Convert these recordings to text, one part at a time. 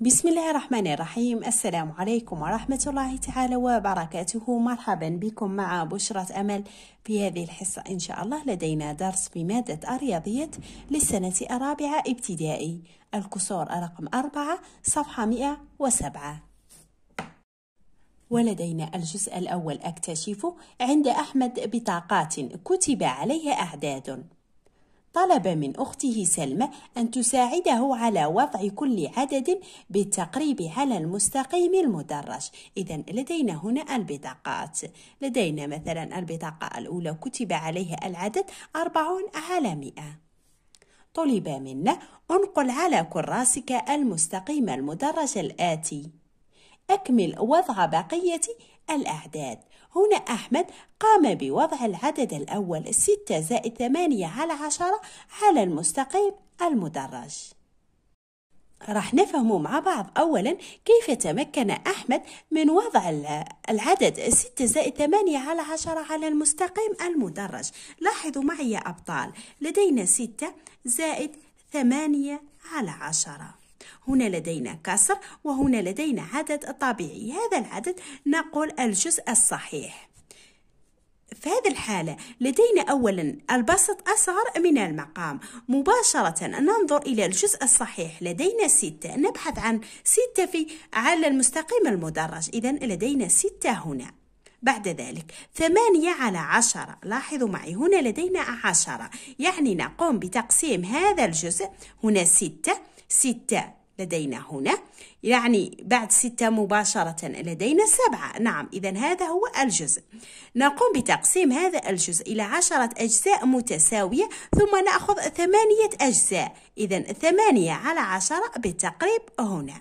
بسم الله الرحمن الرحيم السلام عليكم ورحمة الله تعالى وبركاته مرحبا بكم مع بشرة أمل في هذه الحصة إن شاء الله لدينا درس بمادة الرياضيات للسنة الرابعة ابتدائي الكسور رقم أربعة صفحة 107 ولدينا الجزء الأول أكتشف عند أحمد بطاقات كتب عليها أعداد طلب من أخته سلمى أن تساعده على وضع كل عدد بالتقريب على المستقيم المدرج إذا لدينا هنا البطاقات لدينا مثلا البطاقة الأولى كتب عليها العدد أربعون على مئة طلب منا انقل على كراسك المستقيم المدرج الآتي أكمل وضع بقية الأعداد هنا أحمد قام بوضع العدد الأول 6 زائد 8 على 10 على المستقيم المدرج راح نفهم مع بعض أولا كيف تمكن أحمد من وضع العدد 6 زائد 8 على 10 على المستقيم المدرج لاحظوا معي يا أبطال لدينا 6 زائد 8 على 10 هنا لدينا كسر وهنا لدينا عدد طبيعي هذا العدد نقول الجزء الصحيح في هذه الحالة لدينا أولا البسط أصغر من المقام مباشرة ننظر إلى الجزء الصحيح لدينا ستة نبحث عن ستة في على المستقيم المدرج إذا لدينا ستة هنا بعد ذلك ثمانية على عشرة لاحظوا معي هنا لدينا عشرة يعني نقوم بتقسيم هذا الجزء هنا ستة ستة لدينا هنا يعني بعد ستة مباشرة لدينا سبعة نعم إذا هذا هو الجزء نقوم بتقسيم هذا الجزء إلى عشرة أجزاء متساوية ثم نأخذ ثمانية أجزاء إذا ثمانية على عشرة بالتقريب هنا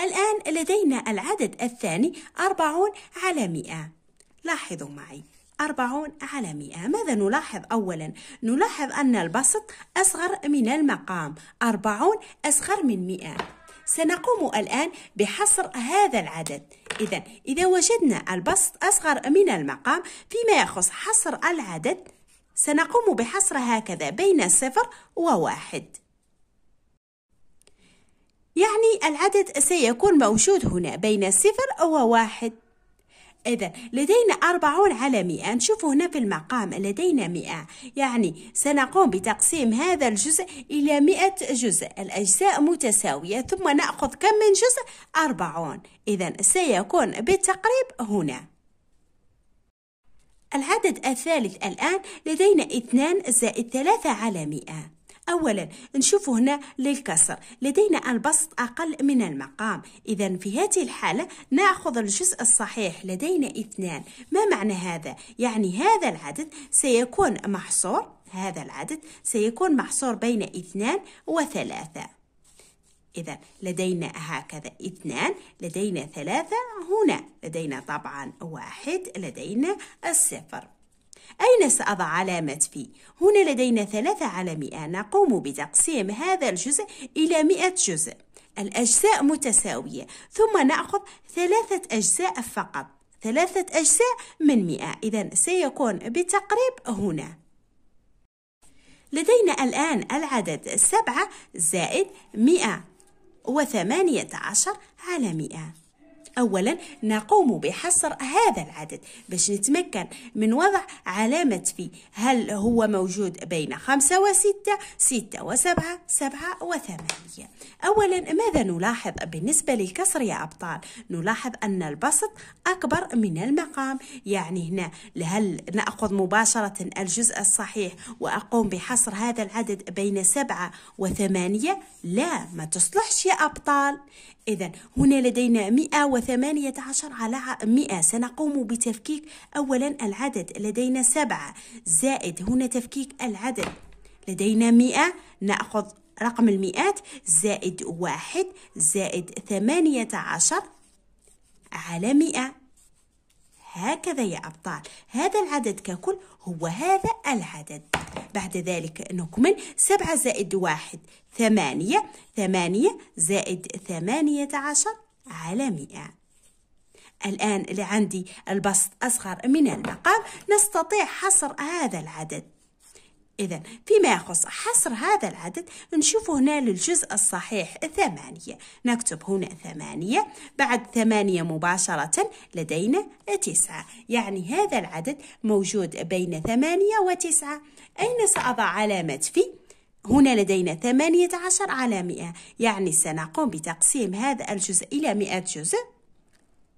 الآن لدينا العدد الثاني أربعون على مئة لاحظوا معي أربعون على مئة آه، ماذا نلاحظ أولا؟ نلاحظ أن البسط أصغر من المقام أربعون أصغر من مئة سنقوم الآن بحصر هذا العدد إذا إذا وجدنا البسط أصغر من المقام فيما يخص حصر العدد سنقوم بحصر هكذا بين صفر وواحد يعني العدد سيكون موجود هنا بين صفر وواحد إذا لدينا أربعون على مئة نشوف هنا في المقام لدينا مئة يعني سنقوم بتقسيم هذا الجزء إلى مئة جزء الأجزاء متساوية ثم نأخذ كم من جزء أربعون إذا سيكون بالتقريب هنا العدد الثالث الآن لدينا اثنان زائد ثلاثة على مئة أولا نشوف هنا للكسر لدينا البسط أقل من المقام إذا في هذه الحالة نأخذ الجزء الصحيح لدينا اثنان ما معنى هذا؟ يعني هذا العدد سيكون محصور هذا العدد سيكون محصور بين اثنان وثلاثة إذا لدينا هكذا اثنان لدينا ثلاثة هنا لدينا طبعا واحد لدينا الصفر أين سأضع علامة في؟ هنا لدينا ثلاثة على مئة نقوم بتقسيم هذا الجزء إلى مئة جزء الأجزاء متساوية ثم نأخذ ثلاثة أجزاء فقط ثلاثة أجزاء من مئة إذا سيكون بالتقريب هنا لدينا الآن العدد سبعة زائد مئة وثمانية عشر على مئة أولا نقوم بحصر هذا العدد باش نتمكن من وضع علامة في هل هو موجود بين خمسة وستة ستة وسبعة سبعة وثمانية أولا ماذا نلاحظ بالنسبة للكسر يا أبطال نلاحظ أن البسط أكبر من المقام يعني هنا هل نأخذ مباشرة الجزء الصحيح وأقوم بحصر هذا العدد بين سبعة وثمانية لا ما تصلحش يا أبطال إذا هنا لدينا 118 على 100 سنقوم بتفكيك أولا العدد لدينا 7 زائد هنا تفكيك العدد لدينا 100 نأخذ رقم المئات زائد 1 زائد 18 على 100 هكذا يا أبطال هذا العدد ككل هو هذا العدد بعد ذلك نكمل سبعة زائد واحد ثمانية ثمانية زائد ثمانية عشر على مئة الآن لعندي البسط أصغر من المقام نستطيع حصر هذا العدد إذا فيما يخص حصر هذا العدد نشوف هنا للجزء الصحيح ثمانية نكتب هنا ثمانية بعد ثمانية مباشرة لدينا تسعة يعني هذا العدد موجود بين ثمانية وتسعة أين سأضع علامة في؟ هنا لدينا ثمانية عشر على مئة يعني سنقوم بتقسيم هذا الجزء إلى مئة جزء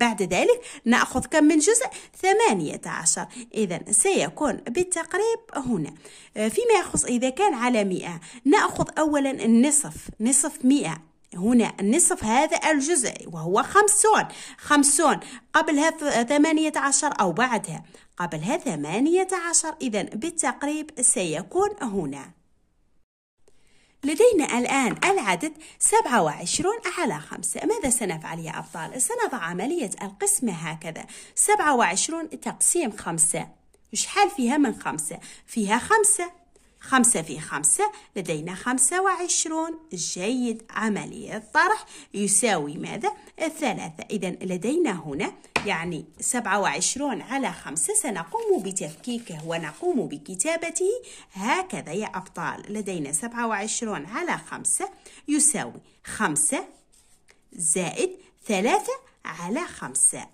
بعد ذلك نأخذ كم من جزء ثمانية عشر إذا سيكون بالتقريب هنا آه، فيما يخص إذا كان على مئة نأخذ أولا النصف نصف مئة هنا النصف هذا الجزء وهو خمسون خمسون قبلها ثمانية عشر أو بعدها قبلها ثمانية عشر إذا بالتقريب سيكون هنا لدينا الآن العدد 27 على 5 ماذا سنفعل يا أبطال؟ سنضع عملية القسمة هكذا 27 تقسيم 5 مش حال فيها من 5 فيها 5 خمسة في خمسة لدينا خمسة وعشرون جيد عملية الطرح يساوي ماذا؟ ثلاثة إذا لدينا هنا يعني سبعة وعشرون على خمسة سنقوم بتفكيكه ونقوم بكتابته هكذا يا أبطال لدينا سبعة وعشرون على خمسة يساوي خمسة زائد ثلاثة على خمسة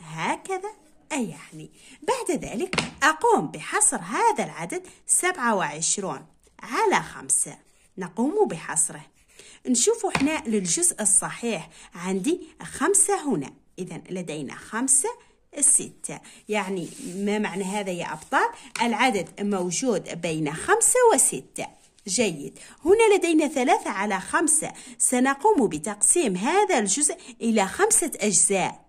هكذا أيحني يعني. بعد ذلك أقوم بحصر هذا العدد 27 على 5 نقوم بحصره نشوف احنا للجزء الصحيح عندي خمسة هنا إذا لدينا خمسة ستة يعني ما معنى هذا يا أبطال العدد موجود بين خمسة وستة جيد هنا لدينا ثلاثة على خمسة سنقوم بتقسيم هذا الجزء إلى خمسة أجزاء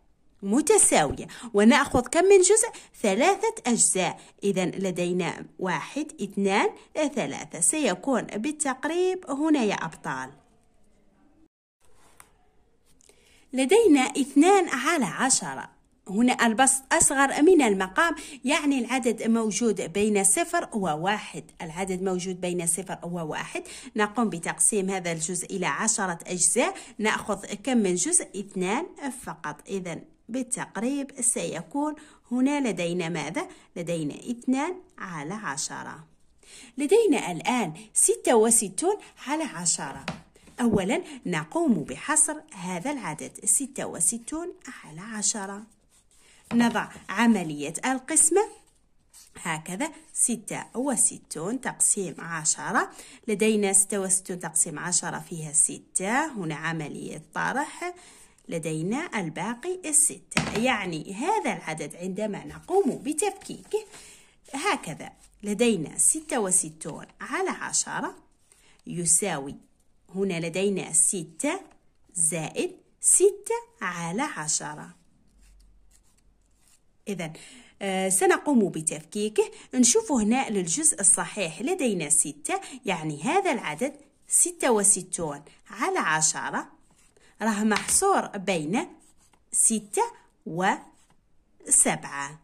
متساوية ونأخذ كم من جزء؟ ثلاثة أجزاء إذا لدينا واحد اثنان ثلاثة سيكون بالتقريب هنا يا أبطال لدينا اثنان على عشرة هنا البسط أصغر من المقام يعني العدد موجود بين صفر وواحد العدد موجود بين صفر وواحد نقوم بتقسيم هذا الجزء إلى عشرة أجزاء نأخذ كم من جزء؟ اثنان فقط إذا بالتقريب سيكون هنا لدينا ماذا؟ لدينا اثنان على عشرة لدينا الآن ستة وستون على عشرة أولا نقوم بحصر هذا العدد ستة وستون على عشرة نضع عملية القسمة هكذا ستة وستون تقسيم عشرة لدينا ستة وستون تقسيم عشرة فيها ستة هنا عملية طرح لدينا الباقي الستة يعني هذا العدد عندما نقوم بتفكيكه هكذا لدينا ستة وستون على عشرة يساوي هنا لدينا ستة زائد ستة على عشرة إذا آه، سنقوم بتفكيكه نشوف هنا للجزء الصحيح لدينا ستة يعني هذا العدد ستة وستون على عشرة راه محصور بين ستة وسبعة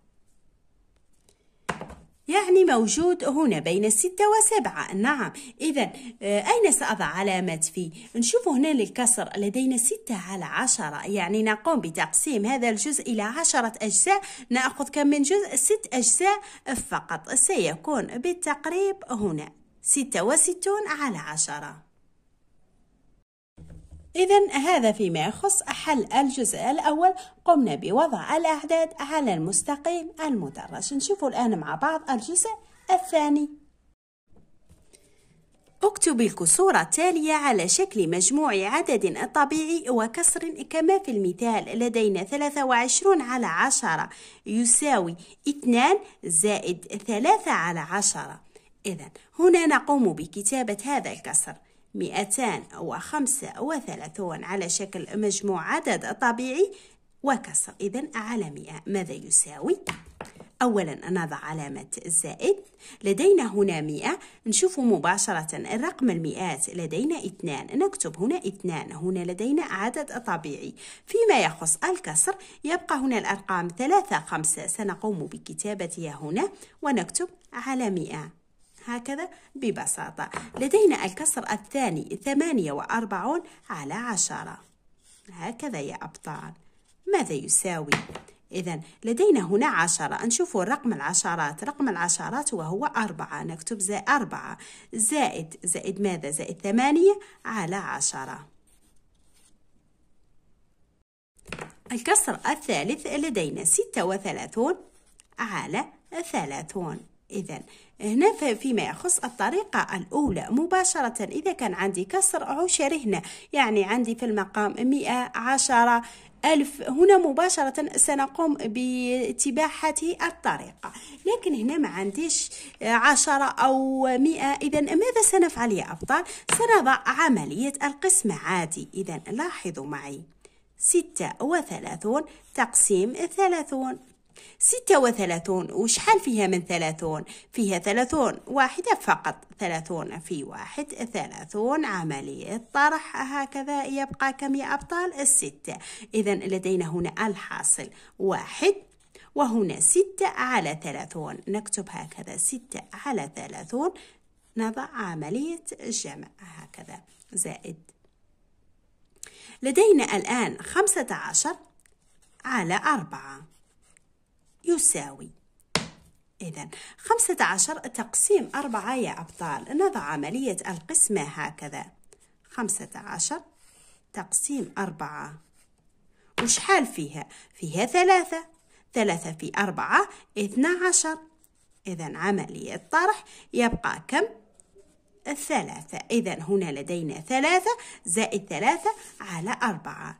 يعني موجود هنا بين ستة وسبعة نعم إذا آه، أين سأضع علامة في؟ نشوف هنا للكسر لدينا ستة على عشرة يعني نقوم بتقسيم هذا الجزء إلى عشرة أجزاء نأخذ كم من جزء؟ ست أجزاء فقط سيكون بالتقريب هنا ستة وستون على عشرة إذا هذا فيما يخص حل الجزء الأول قمنا بوضع الأعداد على المستقيم المدرج نشوفوا الآن مع بعض الجزء الثاني اكتب الكسور التالية على شكل مجموع عدد طبيعي وكسر كما في المثال لدينا 23 على 10 يساوي 2 زائد 3 على 10 إذا هنا نقوم بكتابة هذا الكسر مئتان وخمسة وثلاثون على شكل مجموع عدد طبيعي وكسر إذا على مئة ماذا يساوي؟ أولا نضع علامة زائد لدينا هنا مئة نشوف مباشرة الرقم المئات لدينا اثنان نكتب هنا اثنان هنا لدينا عدد طبيعي فيما يخص الكسر يبقى هنا الأرقام ثلاثة خمسة سنقوم بكتابتها هنا ونكتب على مئة هكذا ببساطة لدينا الكسر الثاني ثمانية وأربعون على عشرة هكذا يا أبطال ماذا يساوي؟ إذا لدينا هنا عشرة نشوفوا رقم العشرات رقم العشرات وهو أربعة نكتب زائد أربعة زائد زائد ماذا زائد ثمانية على عشرة الكسر الثالث لدينا ستة وثلاثون على ثلاثون إذا هنا فيما يخص الطريقة الأولى مباشرة إذا كان عندي كسر عشر هنا يعني عندي في المقام مئة عشرة ألف هنا مباشرة سنقوم باتباع هذه الطريقة لكن هنا ما عنديش عشرة أو مئة إذا ماذا سنفعل يا أبطال؟ سنضع عملية القسم عادي إذا لاحظوا معي ستة وثلاثون تقسيم ثلاثون ستة وثلاثون وشحال فيها من ثلاثون فيها ثلاثون واحدة فقط ثلاثون في واحد ثلاثون عملية طرح هكذا يبقى كم يا أبطال الستة إذا لدينا هنا الحاصل واحد وهنا ستة على ثلاثون نكتب هكذا ستة على ثلاثون نضع عملية الجمع هكذا زائد لدينا الآن خمسة عشر على أربعة يساوي إذا خمسة عشر تقسيم أربعة يا أبطال نضع عملية القسمة هكذا خمسة عشر تقسيم أربعة وشحال فيها؟ فيها ثلاثة ثلاثة في أربعة اثنا عشر إذا عملية طرح يبقى كم؟ الثلاثة إذا هنا لدينا ثلاثة زائد ثلاثة على أربعة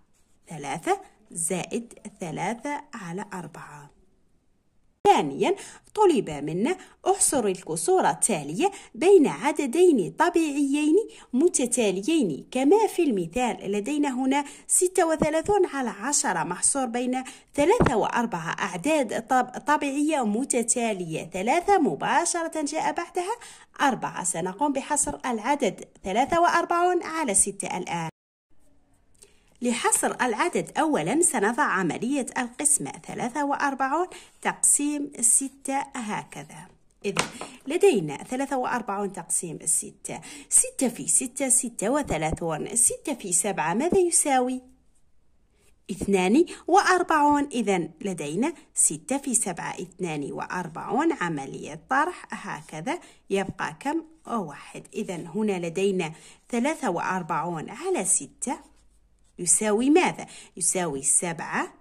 ثلاثة زائد ثلاثة على أربعة ثانيا طلب منا احصر الكسور التالية بين عددين طبيعيين متتاليين كما في المثال لدينا هنا 36 على 10 محصور بين 3 و 4 أعداد طبيعية متتالية 3 مباشرة جاء بعدها 4 سنقوم بحصر العدد 43 على 6 الآن لحصر العدد أولا سنضع عملية القسمة ثلاثة وأربعون تقسيم ستة هكذا إذا لدينا ثلاثة وأربعون تقسيم الستة ستة في ستة ستة وثلاثون ستة في سبعة ماذا يساوي؟ اثنان وأربعون إذا لدينا ستة في سبعة اثنان وأربعون عملية طرح هكذا يبقى كم؟ واحد إذا هنا لدينا ثلاثة وأربعون على ستة يساوي ماذا؟ يساوي سبعة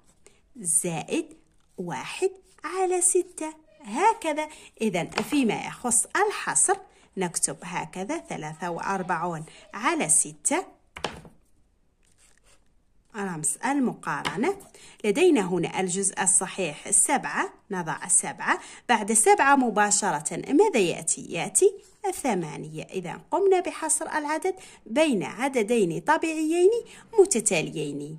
زائد واحد على ستة هكذا إذا فيما يخص الحصر نكتب هكذا ثلاثة وأربعون على ستة رمز المقارنة لدينا هنا الجزء الصحيح السبعة نضع السبعة بعد السبعة مباشرة ماذا يأتي؟ يأتي الثمانية إذا قمنا بحصر العدد بين عددين طبيعيين متتاليين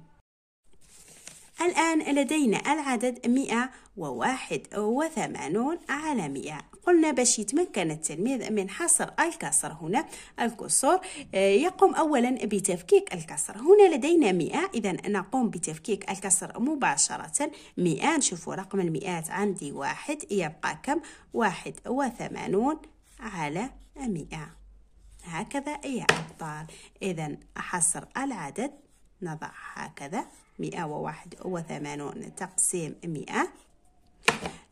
الآن لدينا العدد 181 على 100 قلنا باش يتمكن التلميذ من حصر الكسر هنا الكسور آه، يقوم أولا بتفكيك الكسر هنا لدينا 100 إذا نقوم بتفكيك الكسر مباشرة 100 نشوفوا رقم المئات عندي واحد يبقى كم 81 على 100 هكذا يا أبطال إذا حصر العدد نضع هكذا مئة وواحد وثمانون تقسيم مئة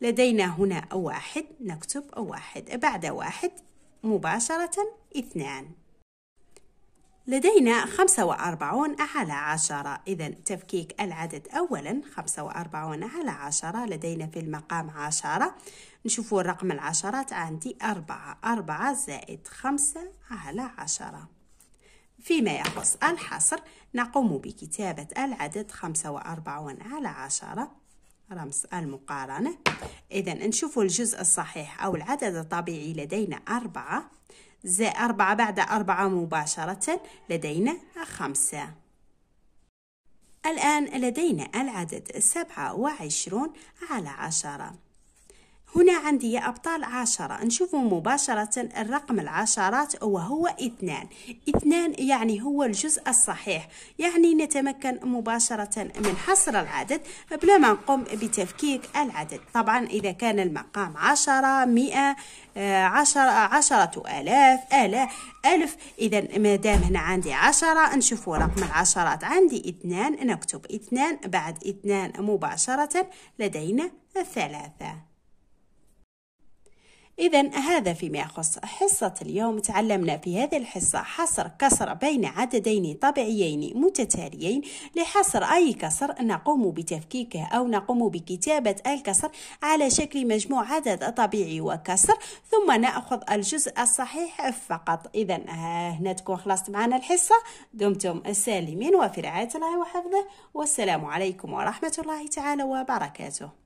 لدينا هنا واحد نكتب واحد بعد واحد مباشرة اثنان لدينا خمسة وأربعون على عشرة إذا تفكيك العدد أولا خمسة وأربعون على عشرة لدينا في المقام عشرة نشوف رقم العشرات عندي أربعة أربعة زائد خمسة على عشرة فيما يخص الحصر نقوم بكتابة العدد خمسة وأربعون على عشرة رمز المقارنة إذا نشوف الجزء الصحيح أو العدد الطبيعي لدينا أربعة زائد أربعة بعد أربعة مباشرة لدينا خمسة الآن لدينا العدد سبعة وعشرون على عشرة هنا عندي يا أبطال عشرة نشوفوا مباشرة الرقم العشرات وهو اثنان اثنان يعني هو الجزء الصحيح يعني نتمكن مباشرة من حصر العدد بلا ما نقوم بتفكيك العدد طبعا إذا كان المقام عشرة مئة آه، عشرة عشرة آلاف آلاف ألف إذا ما دام هنا عندي عشرة نشوفوا رقم العشرات عندي اثنان نكتب اثنان بعد اثنان مباشرة لدينا ثلاثة إذا هذا فيما يخص حصة اليوم تعلمنا في هذه الحصة حصر كسر بين عددين طبيعيين متتاليين لحصر أي كسر نقوم بتفكيكه أو نقوم بكتابة الكسر على شكل مجموع عدد طبيعي وكسر ثم نأخذ الجزء الصحيح فقط إذا هنا تكون خلصت معنا الحصة دمتم سالمين وفي رعاية الله وحفظه والسلام عليكم ورحمة الله تعالى وبركاته